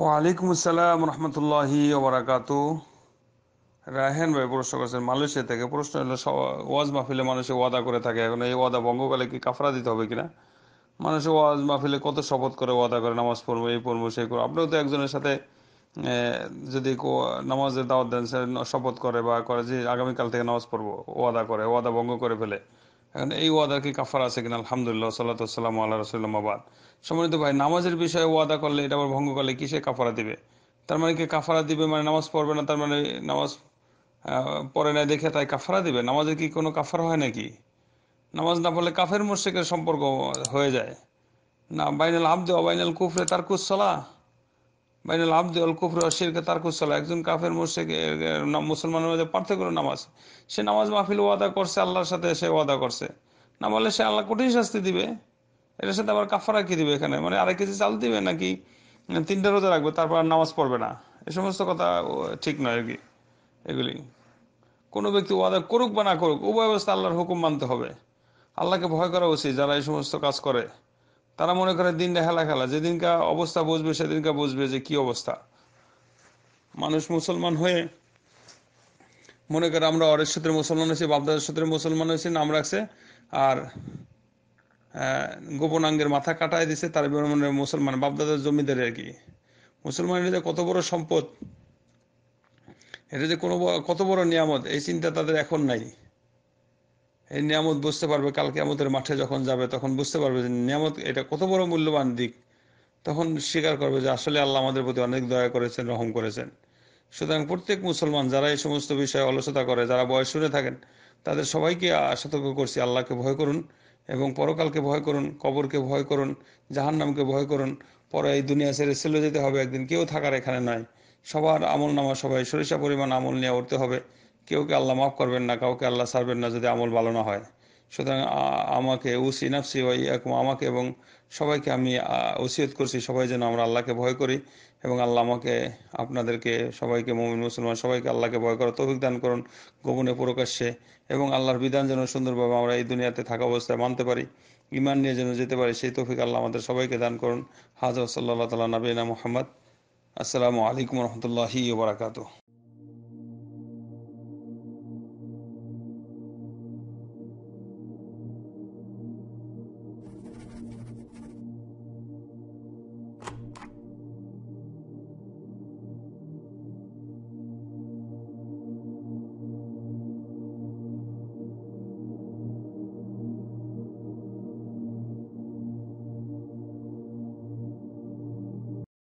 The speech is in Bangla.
ওয়ালাইকুম আসসালাম রহমতুল্লাহি ওবরাকাত রাহেন ভাই প্রশ্ন করেছেন মালয়েশিয়া থেকে প্রশ্ন হলো ওয়াজ মাহফিলে মানুষে ওয়াদা করে থাকে এখন এই ওয়াদা ভঙ্গকালে কি কাফরা দিতে হবে কিনা মানুষে ওয়াজ মাহফিলে কত শপথ করে ওয়াদা করে নামাজ পড়বো এই পড়বো সেই করবো আপনিও তো একজনের সাথে যদি নামাজের দাওয়াত দেন শপথ করে বা করে যে আগামীকাল থেকে নামাজ পড়বো ওয়াদা করে ওয়াদা ভঙ্গ করে ফেলে এখন এই ওয়াদার কি কাফার আছে কিনা আলহামদুলিল্লাহ সাল্লা সাল্লাম আল্লাহ রসুল্লামাবাদ সম্মানিত ভাই নামাজের বিষয়ে ওয়াদা করলে এটা আবার ভঙ্গ করলে কিসে কাফারা দিবে তার মানে কি কাফারা দিবে মানে নামাজ পড়বে না তার মানে নামাজ পড়ে না দেখে তাই কাফারা দিবে নামাজের কি কোনো কাফার হয় নাকি নামাজ না পড়লে কাফের মোর্শেকের সম্পর্ক হয়ে যায় না বাইনাল আব্দে অবাইনাল কুফরে তার কুসলা বাইনাল আব্দ অল কুফর শিরকে তারকুসলা একজন কাফের মুর্শিক মুসলমানের মধ্যে পার্থক্য নামাজ সে নামাজ মাহফিল ওয়াদা করছে আল্লাহর সাথে সে ওয়াদা করছে না বলে সে আল্লাহ কঠিন শাস্তি দিবে এটার সাথে আবার কাফারা কি দিবে এখানে মানে আরেক কিছু চাল দিবে নাকি তিনটা রোজা রাখবে তারপর নামাজ পড়বে না এ সমস্ত কথা ঠিক নয় আর কি এগুলি কোনো ব্যক্তি ওয়াদা করুক বা না করুক উভয় অবস্থা আল্লাহর হুকুম মানতে হবে আল্লাহকে ভয় করা উচিত যারা এই সমস্ত কাজ করে তারা মনে করে দিনটা হেলা খেলা যেদিনকা অবস্থা বুঝবে সেদিনকা বুঝবে যে কি অবস্থা মানুষ মুসলমান হয়ে মনে করে আমরা অরের সূত্রে মুসলমান হয়েছি বাপদাদের সূত্রে মুসলমান হয়েছি নাম রাখছে আর গোপনাঙ্গের মাথা কাটায় দিছে তার মনে মুসলমান বাপদাদের জমিদারে আর কি মুসলমান যে কত বড় সম্পদ এটা যে কোনো কত বড় নিয়ামত এই চিন্তা তাদের এখন নাই এই নিয়ামত বুঝতে পারবে কালকে আমাদের মাঠে যখন যাবে তখন বুঝতে পারবে যে নিয়ামত এটা কত বড় মূল্যবান দিক তখন স্বীকার করবে যে আসলে আল্লাহ আমাদের প্রতি অনেক দয়া করেছেন রহম করেছেন সুতরাং প্রত্যেক মুসলমান যারা এই সমস্ত বিষয়ে অলসতা করে যারা বয়স শুনে থাকেন তাদের সবাইকে সতর্ক করছি আল্লাহকে ভয় করুন এবং পরকালকে ভয় করুন কবরকে ভয় করুন জাহান্নামকে ভয় করুন পরে এই দুনিয়া ছেড়ে চলে যেতে হবে একদিন কেউ থাকার এখানে নয় সবার আমল নামা সবাই সরিষা পরিমাণ আমল নিয়ে উঠতে হবে কেউকে আল্লাহ মাফ করবেন না কাউকে আল্লাহ সারবেন না যদি আমল ভালো না হয় সুতরাং আমাকে উসি নাফসি ওই এরকম আমাকে এবং সবাইকে আমি ওসিয়ত করছি সবাই যেন আমরা আল্লাহকে ভয় করি এবং আল্লাহ আমাকে আপনাদেরকে সবাইকে মমিন মুসলমান সবাইকে আল্লাহকে ভয় করা তৌফিক দান করুন গোপনে প্রকাশ্যে এবং আল্লাহর বিধান যেন সুন্দরভাবে আমরা এই দুনিয়াতে থাকা অবস্থায় মানতে পারি ইমান নিয়ে যেন যেতে পারি সেই তৌফিক আল্লাহ আমাদের সবাইকে দান করুন হাজর সাল্লাহ তালা নবীনা মোহাম্মদ আসসালামু আলাইকুম রহমতুল্লাহি বারাকাতু